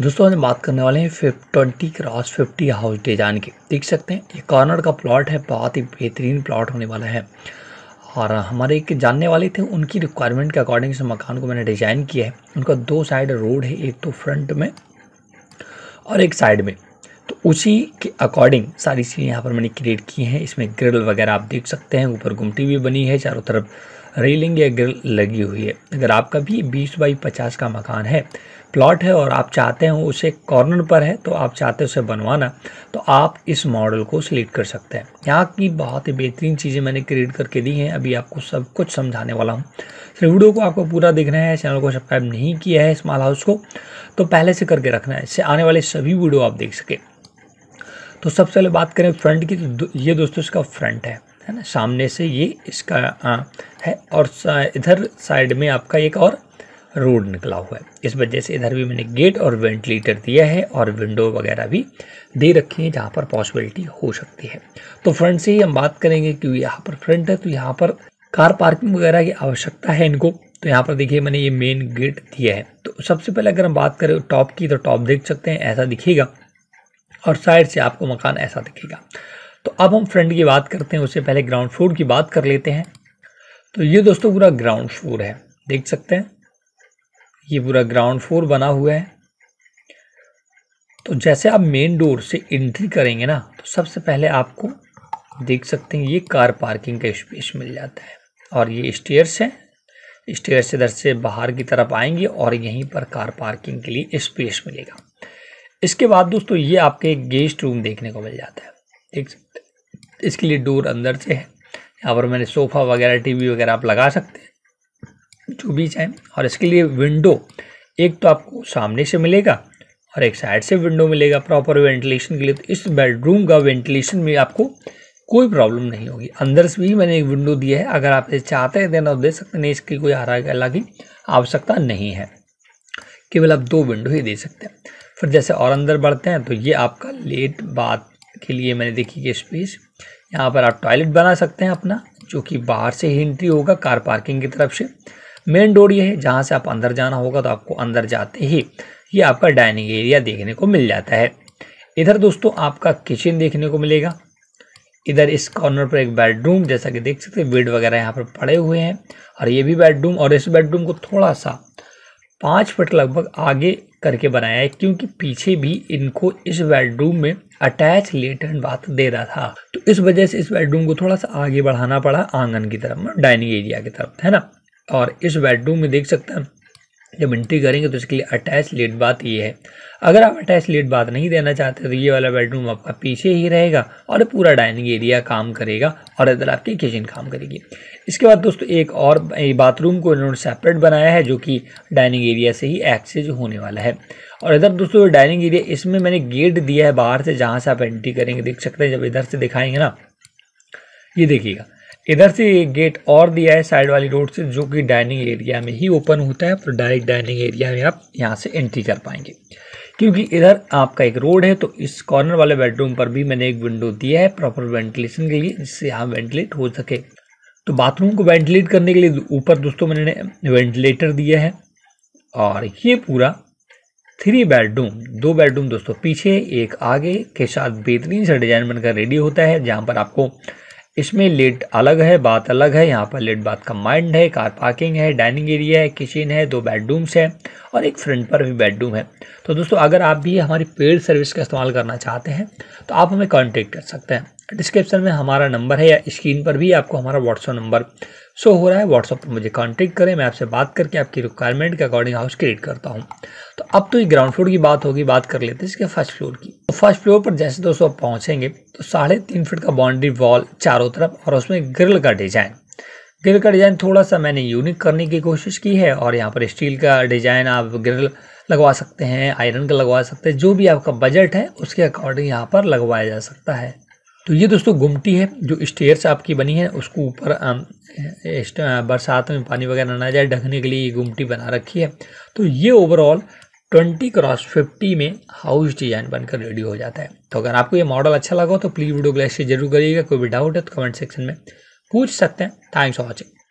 दोस्तों आज बात करने वाले हैं twenty cross fifty house design के देख सकते हैं ये कॉर्नर का प्लॉट है बहुत ही बेहतरीन प्लॉट होने वाला है और हमारे एक जानने वाले थे उनकी रिक्वायरमेंट के अकॉर्डिंग से मकान को मैंने डिज़ाइन किया है उनका दो साइड रोड है एक तो फ्रंट में और एक साइड में तो उसी के अकॉर्डिंग सारी चीज़ें यहाँ पर मैंने क्रिएट की हैं इसमें ग्रिल वगैरह आप देख सकते हैं ऊपर गुमटी भी बनी है चारों तरफ रेलिंग या ग्रिल लगी हुई है अगर आपका भी बीस बाई पचास का मकान है प्लॉट है और आप चाहते हो उसे कॉर्नर पर है तो आप चाहते हो उसे बनवाना तो आप इस मॉडल को सिलेक्ट कर सकते हैं यहाँ की बहुत ही बेहतरीन चीज़ें मैंने क्रिएट करके दी हैं अभी आपको सब कुछ समझाने वाला हूँ फिर वीडियो को आपको पूरा देखना है चैनल को सब्सक्राइब नहीं किया है स्मॉल हाउस को तो पहले से करके रखना है इससे आने वाले सभी वीडियो आप देख सकें तो सबसे पहले बात करें फ्रंट की तो ये दोस्तों इसका फ्रंट है है ना सामने से ये इसका आ, है और सा, इधर साइड में आपका एक और रोड निकला हुआ है इस वजह से इधर भी मैंने गेट और वेंटिलेटर दिया है और विंडो वगैरह भी दे रखी है जहाँ पर पॉसिबिलिटी हो सकती है तो फ्रंट से ही हम बात करेंगे कि यहाँ पर फ्रंट है तो यहाँ पर कार पार्किंग वगैरह की आवश्यकता है इनको तो यहाँ पर देखिए मैंने ये मेन गेट दिया है तो सबसे पहले अगर हम बात करें टॉप की तो टॉप देख सकते हैं ऐसा दिखेगा और साइड से आपको मकान ऐसा दिखेगा तो अब हम फ्रंट की बात करते हैं उससे पहले ग्राउंड फ्लोर की बात कर लेते हैं तो ये दोस्तों पूरा ग्राउंड फ्लोर है देख सकते हैं ये पूरा ग्राउंड फ्लोर बना हुआ है तो जैसे आप मेन डोर से एंट्री करेंगे ना तो सबसे पहले आपको देख सकते हैं ये कार पार्किंग का स्पेस मिल जाता है और ये स्टेयर्स है स्टेयर्स इधर से बाहर की तरफ आएंगे और यहीं पर कार पार्किंग के लिए स्पेस मिलेगा इसके बाद दोस्तों ये आपके गेस्ट रूम देखने को मिल जाता है देख सकते हैं इसके लिए डोर अंदर से है यहाँ पर मैंने सोफ़ा वगैरह टीवी वगैरह आप लगा सकते हैं जो भी चाहें और इसके लिए विंडो एक तो आपको सामने से मिलेगा और एक साइड से विंडो मिलेगा प्रॉपर वेंटिलेशन के लिए तो इस बेडरूम का वेंटिलेशन में आपको कोई प्रॉब्लम नहीं होगी अंदर से भी मैंने एक विंडो दिया है अगर आप चाहते हैं देना तो दे सकते नहीं इसकी कोई की आवश्यकता नहीं है केवल आप दो विंडो ही दे सकते हैं फिर जैसे और अंदर बढ़ते हैं तो ये आपका लेट बाथ के लिए मैंने देखी ये स्पेस यहाँ पर आप टॉयलेट बना सकते हैं अपना जो कि बाहर से ही एंट्री होगा कार पार्किंग की तरफ से मेन डोर ये है जहाँ से आप अंदर जाना होगा तो आपको अंदर जाते ही ये आपका डाइनिंग एरिया देखने को मिल जाता है इधर दोस्तों आपका किचन देखने को मिलेगा इधर इस कॉर्नर पर एक बेडरूम जैसा कि देख सकते हैं बेड वगैरह यहाँ पर पड़े हुए हैं और ये भी बेडरूम और इस बेडरूम को थोड़ा सा पाँच फुट लगभग आगे करके बनाया है क्योंकि पीछे भी इनको इस बेडरूम में अटैच लेटर्न बात दे रहा था तो इस वजह से इस बेडरूम को थोड़ा सा आगे बढ़ाना पड़ा आंगन की तरफ डाइनिंग एरिया की तरफ है ना और इस बेडरूम में देख सकते हैं जब एंट्री करेंगे तो इसके लिए अटैच लेट बात ये है अगर आप अटैच लेट बात नहीं देना चाहते तो ये वाला बेडरूम आपका पीछे ही रहेगा और पूरा डाइनिंग एरिया काम करेगा और इधर आपकी किचन काम करेगी इसके बाद दोस्तों एक और बाथरूम को इन्होंने सेपरेट बनाया है जो कि डाइनिंग एरिया से ही एक्सेज होने वाला है और इधर दोस्तों डाइनिंग एरिया इसमें मैंने गेट दिया है बाहर से जहाँ से आप एंट्री करेंगे देख सकते हैं जब इधर से दिखाएंगे ना ये देखिएगा इधर से एक गेट और दिया है साइड वाली रोड से जो कि डाइनिंग एरिया में ही ओपन होता है तो डायरेक्ट डाइनिंग एरिया में आप यहाँ से एंट्री कर पाएंगे क्योंकि इधर आपका एक रोड है तो इस कॉर्नर वाले बेडरूम पर भी मैंने एक विंडो दिया है प्रॉपर वेंटिलेशन के लिए जिससे यहाँ वेंटिलेट हो सके तो बाथरूम को वेंटिलेट करने के लिए ऊपर दोस्तों मैंने वेंटिलेटर दिया है और ये पूरा थ्री बेडरूम दो बेडरूम दोस्तों पीछे एक आगे के साथ बेहतरीन सा डिजाइन बनकर रेडी होता है जहाँ पर आपको इसमें लेट अलग है बात अलग है यहाँ पर लेट बात कम्बाइंड है कार पार्किंग है डाइनिंग एरिया है किचन है दो बेडरूम्स है और एक फ्रंट पर भी बेडरूम है तो दोस्तों अगर आप भी हमारी पेड सर्विस का इस्तेमाल करना चाहते हैं तो आप हमें कॉन्टेक्ट कर सकते हैं डिस्क्रिप्शन में हमारा नंबर है या स्क्रीन पर भी आपको हमारा व्हाट्सअप नंबर शो हो रहा है व्हाट्सअप पर मुझे कॉन्टेक्ट करें मैं आपसे बात करके आपकी रिक्वायरमेंट के अकॉर्डिंग हाउस क्रिएट करता हूँ तो अब तो ये ग्राउंड फ्लोर की बात होगी बात कर लेते हैं इसके फर्स्ट फ्लोर की तो फर्स्ट फ्लोर पर जैसे दोस्तों आप पहुँचेंगे तो साढ़े तीन फिट का बाउंड्री वॉल चारों तरफ और उसमें ग्रिल का डिजाइन ग्रिल का डिज़ाइन थोड़ा सा मैंने यूनिक करने की कोशिश की है और यहाँ पर स्टील का डिज़ाइन आप ग्रिल लगवा सकते हैं आयरन का लगवा सकते हैं जो भी आपका बजट है उसके अकॉर्डिंग यहाँ पर लगवाया जा सकता है तो ये दोस्तों गुमटी है जो स्टेयर्स आपकी बनी है उसको ऊपर बरसात में पानी वगैरह ना जाए ढकने के लिए ये गुमटी बना रखी है तो ये ओवरऑल ट्वेंटी क्रॉस फिफ्टी में हाउस डिजाइन बनकर रेडी हो जाता है तो अगर आपको ये मॉडल अच्छा लगा हो तो प्लीज़ वीडियो को लाइक से जरूर करिएगा कोई भी डाउट है तो कमेंट सेक्शन में पूछ सकते हैं थैंक्स फॉर वॉचिंग